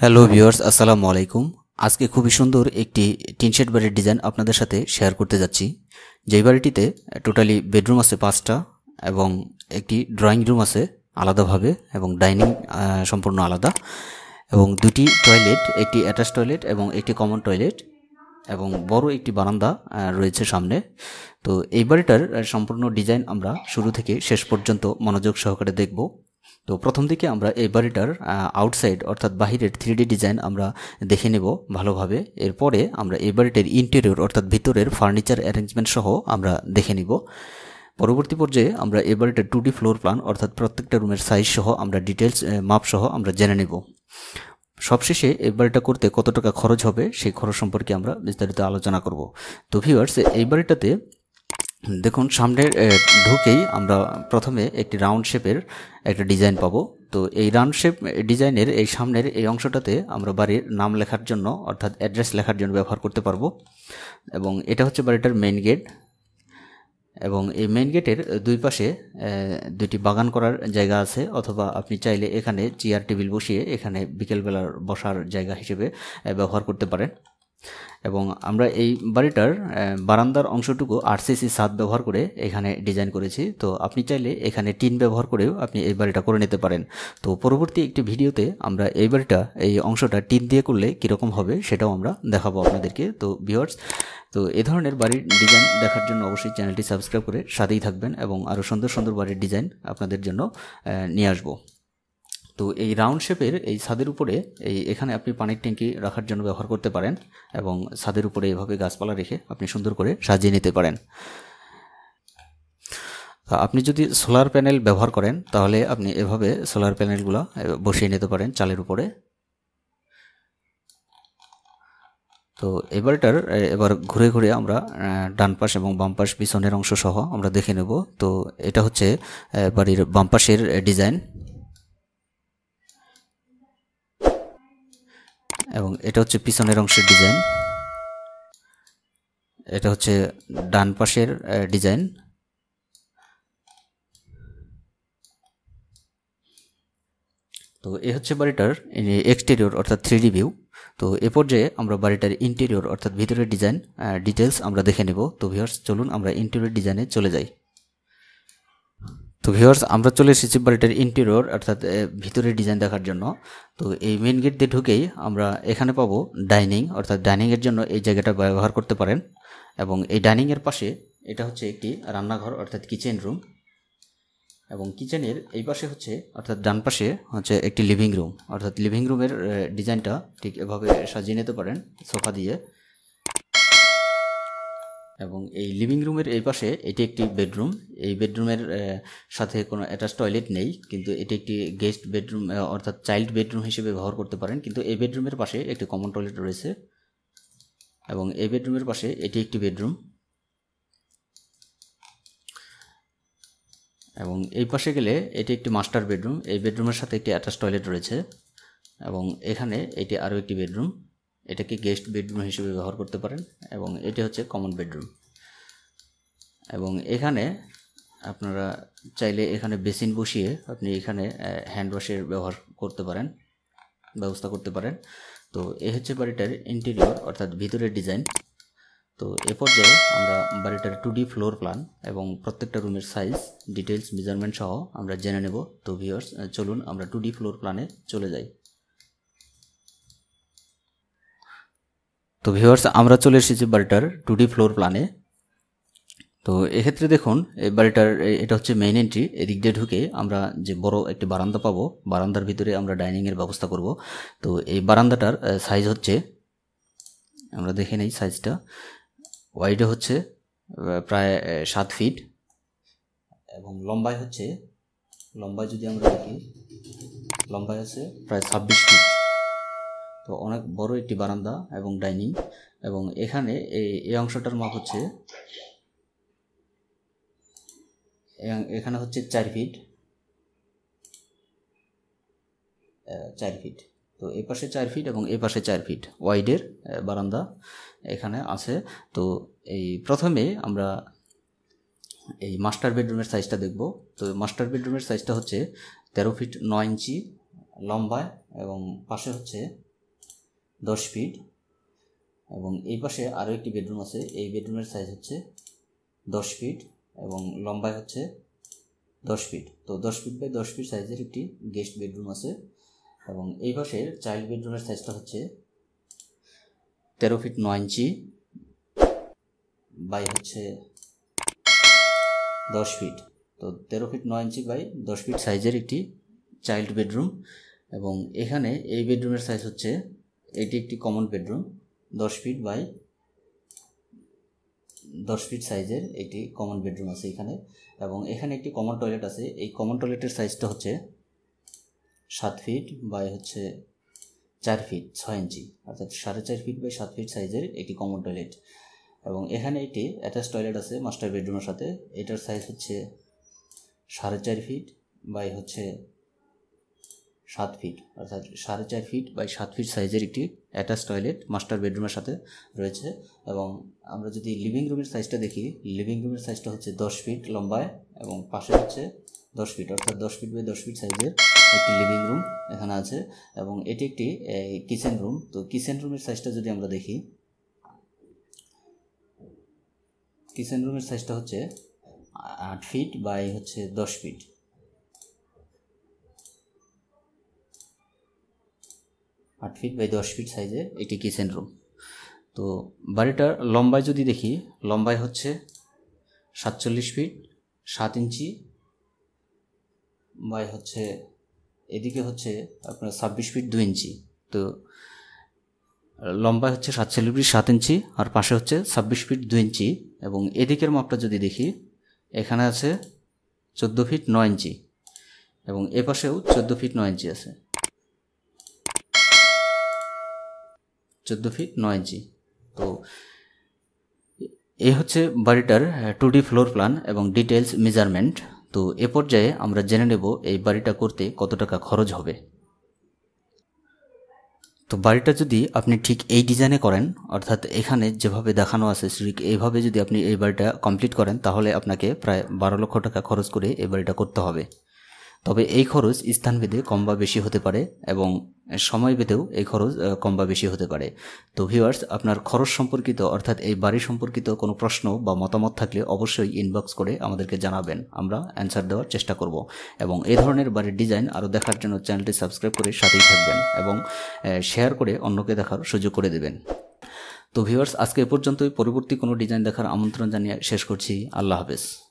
hello viewers আসসালামু আলাইকুম আজকে খুবই সুন্দর একটি টিনশেড বাড়ির ডিজাইন আপনাদের সাথে শেয়ার করতে যাচ্ছি যেই বাড়িটিতে টোটালি বেডরুম আছে পাঁচটা এবং একটি ড্রয়িং রুম আছে আলাদাভাবে এবং ডাইনিং সম্পূর্ণ আলাদা এবং দুটি টয়লেট একটি অ্যাটাচ টয়লেট এবং একটি কমন টয়লেট এবং বড় একটি বারান্দা রয়েছে সামনে তো এই বাড়িটার সম্পূর্ণ ডিজাইন আমরা শুরু থেকে শেষ পর্যন্ত মনোযোগ সহকারে দেখব তো প্রথম দিকে আমরা এই বাড়িটার আউটসাইড অর্থাৎ বাহিরের থ্রি ডিজাইন আমরা দেখে নেব ভালোভাবে এরপরে আমরা এই বাড়িটার ইন্টেরিয়র অর্থাৎ ভিতরের ফার্নিচার অ্যারেঞ্জমেন্ট সহ আমরা দেখে নিব পরবর্তী পর্যায়ে আমরা এ বাড়িটার টু ডি ফ্লোর প্ল্যান অর্থাৎ প্রত্যেকটা রুমের সাইজ সহ আমরা ডিটেলস মাপ সহ আমরা জেনে নেব সবশেষে এই বাড়িটা করতে কত টাকা খরচ হবে সেই খরচ সম্পর্কে আমরা বিস্তারিত আলোচনা করব তো ভিউয়ার্স এই বাড়িটাতে দেখুন সামনের ঢুকেই আমরা প্রথমে একটি রাউন্ড শেপের একটা ডিজাইন পাবো তো এই রাউন্ড শেপ ডিজাইনের এই সামনের এই অংশটাতে আমরা বাড়ির নাম লেখার জন্য অর্থাৎ অ্যাড্রেস লেখার জন্য ব্যবহার করতে পারবো এবং এটা হচ্ছে বাড়িটার মেইন গেট এবং এই মেইন গেটের দুই পাশে দুটি বাগান করার জায়গা আছে অথবা আপনি চাইলে এখানে চেয়ার টেবিল বসিয়ে এখানে বিকেলবেলার বসার জায়গা হিসেবে ব্যবহার করতে পারেন এবং আমরা এই বাড়িটার বারান্দার অংশটুকু আরসিসি সাত ব্যবহার করে এখানে ডিজাইন করেছি তো আপনি চাইলে এখানে টিন ব্যবহার করেও আপনি এই বাড়িটা করে নিতে পারেন তো পরবর্তী একটি ভিডিওতে আমরা এই বাড়িটা এই অংশটা টিন দিয়ে করলে কীরকম হবে সেটাও আমরা দেখাবো আপনাদেরকে তো ভিওয়ার্স তো এ ধরনের বাড়ির ডিজাইন দেখার জন্য অবশ্যই চ্যানেলটি সাবস্ক্রাইব করে সাথেই থাকবেন এবং আরও সুন্দর সুন্দর বাড়ির ডিজাইন আপনাদের জন্য নিয়ে আসবো তো এই রাউন্ড শেপের এই ছাদের উপরে এই এখানে আপনি পানির ট্যাঙ্কি রাখার জন্য ব্যবহার করতে পারেন এবং ছাদের উপরে এভাবে গাছপালা রেখে আপনি সুন্দর করে সাজিয়ে নিতে পারেন আপনি যদি সোলার প্যানেল ব্যবহার করেন তাহলে আপনি এভাবে সোলার প্যানেলগুলো বসিয়ে নিতে পারেন চালের উপরে তো এবারটার এবার ঘুরে ঘুরে আমরা ডান পাশ এবং বাম পাশ পিছনের অংশ সহ আমরা দেখে নেব তো এটা হচ্ছে বাড়ির বামপাশের ডিজাইন এবং এটা হচ্ছে পিছনের অংশের ডিজাইন এটা হচ্ছে ডান পাশের ডিজাইন তো এ হচ্ছে বাড়িটার এক্সটেরিয়র অর্থাৎ থ্রি ভিউ তো এ পর্যায়ে আমরা বাড়িটার ইন্টেরিয়র অর্থাৎ ভিতরের ডিজাইন ডিটেলস আমরা দেখে নেব তো ভিউয়ার্স চলুন আমরা ইন্টেরিয়র ডিজাইনে চলে যাই তো ভিউয়ার্স আমরা চলে এসেছি বাড়িটার ইন্টেরিয়র অর্থাৎ ভিতরের ডিজাইন দেখার জন্য তো এই মেন গেট দিয়ে ঢুকেই আমরা এখানে পাবো ডাইনিং অর্থাৎ ডাইনিংয়ের জন্য এই জায়গাটা ব্যবহার করতে পারেন এবং এই ডাইনিংয়ের পাশে এটা হচ্ছে একটি রান্নাঘর অর্থাৎ কিচেন রুম এবং কিচেনের এই পাশে হচ্ছে অর্থাৎ ডান পাশে হচ্ছে একটি লিভিং রুম অর্থাৎ লিভিং রুমের ডিজাইনটা ঠিক এভাবে সাজিয়ে নিতে পারেন সোফা দিয়ে এবং এই লিভিং রুমের এই পাশে এটি একটি বেডরুম এই বেডরুমের সাথে কোনো অ্যাটাচ টয়লেট নেই কিন্তু এটি একটি গেস্ট বেডরুম অর্থাৎ চাইল্ড বেডরুম হিসেবে ব্যবহার করতে পারেন কিন্তু এই বেডরুমের পাশে একটি কমন টয়লেট রয়েছে এবং এই বেডরুমের পাশে এটি একটি বেডরুম এবং এই পাশে গেলে এটি একটি মাস্টার বেডরুম এই বেডরুমের সাথে একটি অ্যাটাচ টয়লেট রয়েছে এবং এখানে এটি আরও একটি বেডরুম এটাকে গেস্ট বেডরুম হিসেবে ব্যবহার করতে পারেন এবং এটি হচ্ছে কমন বেডরুম এবং এখানে আপনারা চাইলে এখানে বেসিন বসিয়ে আপনি এখানে হ্যান্ড ওয়াশের ব্যবহার করতে পারেন ব্যবস্থা করতে পারেন তো এ হচ্ছে বাড়িটার ইন্টেরিয়র অর্থাৎ ভিতরের ডিজাইন তো এ পর্যায়ে আমরা বাড়িটার টু ডি ফ্লোর প্ল্যান এবং প্রত্যেকটা রুমের সাইজ ডিটেলস মেজারমেন্ট সহ আমরা জেনে নেব তো ভিওর্স চলুন আমরা টু ডি ফ্লোর প্ল্যানে চলে যাই তো ভিউয়ার্স আমরা চলে এসেছি বাড়িটার টু ডি ফ্লোর প্ল্যানে তো এক্ষেত্রে দেখুন এই বাড়িটার এটা হচ্ছে মেইন এন্ট্রি এদিক দিয়ে ঢুকে আমরা যে বড় একটি বারান্দা পাবো বারান্দার ভিতরে আমরা ডাইনিংয়ের ব্যবস্থা করব তো এই বারান্দাটার সাইজ হচ্ছে আমরা দেখে নেই সাইজটা ওয়াইডে হচ্ছে প্রায় সাত ফিট এবং লম্বায় হচ্ছে লম্বায় যদি আমরা দেখি লম্বায় হচ্ছে প্রায় ছাব্বিশ ফিট তো অনেক বড় একটি বারান্দা এবং ডাইনিং এবং এখানে এই এই অংশটার মাপ হচ্ছে এখানে হচ্ছে চার ফিট চার ফিট তো এ পাশে চার ফিট এবং এ পাশে চার ফিট ওয়াইডের বারান্দা এখানে আছে তো এই প্রথমে আমরা এই মাস্টার বেডরুমের সাইজটা দেখব তো মাস্টার বেডরুমের সাইজটা হচ্ছে তেরো ফিট নয় ইঞ্চি লম্বায় এবং পাশে হচ্ছে দশ ফিট এবং এই পাশে আরও একটি বেডরুম আছে এই বেডরুমের সাইজ হচ্ছে দশ ফিট এবং লম্বায় হচ্ছে দশ ফিট তো দশ ফিট বাই দশ ফিট সাইজের একটি গেস্ট বেডরুম আছে এবং এই পাশের চাইল্ড বেডরুমের সাইজটা হচ্ছে তেরো ফিট নয় ইঞ্চি বাই হচ্ছে দশ ফিট তো তেরো ফিট নয় ইঞ্চি বাই দশ ফিট সাইজের একটি চাইল্ড বেডরুম এবং এখানে এই বেডরুমের সাইজ হচ্ছে এটি একটি কমন বেডরুম দশ ফিট বাই দশ ফিট সাইজের একটি কমন বেডরুম আছে এখানে এবং এখানে একটি কমন টয়লেট আছে এই কমন টয়লেটের সাইজটা হচ্ছে সাত ফিট বাই হচ্ছে চার ফিট ছয় ইঞ্চি অর্থাৎ সাড়ে চার ফিট বাই সাত ফিট সাইজের একটি কমন টয়লেট এবং এখানে একটি অ্যাটাচ টয়লেট আছে মাস্টার বেডরুমের সাথে এটার সাইজ হচ্ছে সাড়ে চার ফিট বাই হচ্ছে সাত ফিট অর্থাৎ সাড়ে চার ফিট বাই সাত ফিট সাইজের একটি অ্যাটাচ টয়লেট মাস্টার বেডরুমের সাথে রয়েছে এবং আমরা যদি লিভিং রুমের সাইজটা দেখি লিভিং রুমের সাইজটা হচ্ছে দশ ফিট লম্বায় এবং পাশে হচ্ছে দশ ফিট অর্থাৎ দশ ফিট বাই দশ ফিট সাইজের একটি লিভিং রুম এখানে আছে এবং এটি একটি কিচেন রুম তো কিচেন রুমের সাইজটা যদি আমরা দেখি কিচেন রুমের সাইজটা হচ্ছে আট ফিট বাই হচ্ছে দশ ফিট আট ফিট বাই দশ ফিট সাইজের একটি কিচেন রুম তো বাড়িটার লম্বায় যদি দেখি লম্বায় হচ্ছে সাতচল্লিশ ফিট সাত ইঞ্চি বাই হচ্ছে এদিকে হচ্ছে আপনার ছাব্বিশ ফিট দু ইঞ্চি তো লম্বায় হচ্ছে সাতচল্লিশ ফিট সাত ইঞ্চি আর পাশে হচ্ছে ছাব্বিশ ফিট দু ইঞ্চি এবং এদিকের মাপটা যদি দেখি এখানে আছে চোদ্দো ফিট নয় ইঞ্চি এবং এ পাশেও চোদ্দো ফিট নয় ইঞ্চি আছে চোদ্দ ফিট নয় ইঞ্চি তো এই হচ্ছে বাড়িটার টু ডি ফ্লোর প্ল্যান এবং ডিটেলস মেজারমেন্ট তো এ পর্যায়ে আমরা জেনে নেব এই বাড়িটা করতে কত টাকা খরচ হবে তো বাড়িটা যদি আপনি ঠিক এই ডিজাইনে করেন অর্থাৎ এখানে যেভাবে দেখানো আছে ঠিক এইভাবে যদি আপনি এই বাড়িটা কমপ্লিট করেন তাহলে আপনাকে প্রায় বারো লক্ষ টাকা খরচ করে এই বাড়িটা করতে হবে তবে এই খরচ স্থানভেদে কম বা বেশি হতে পারে এবং সময় ভেদেও এই খরচ কম বা বেশি হতে পারে তো ভিউয়ার্স আপনার খরচ সম্পর্কিত অর্থাৎ এই বাড়ি সম্পর্কিত কোনো প্রশ্ন বা মতামত থাকলে অবশ্যই ইনবক্স করে আমাদেরকে জানাবেন আমরা অ্যান্সার দেওয়ার চেষ্টা করব এবং এই ধরনের বাড়ির ডিজাইন আরও দেখার জন্য চ্যানেলটি সাবস্ক্রাইব করে সাথেই থাকবেন এবং শেয়ার করে অন্যকে দেখার সুযোগ করে দেবেন তো ভিউয়ার্স আজকে এ পর্যন্তই পরবর্তী কোনো ডিজাইন দেখার আমন্ত্রণ জানিয়ে শেষ করছি আল্লাহ হাফেজ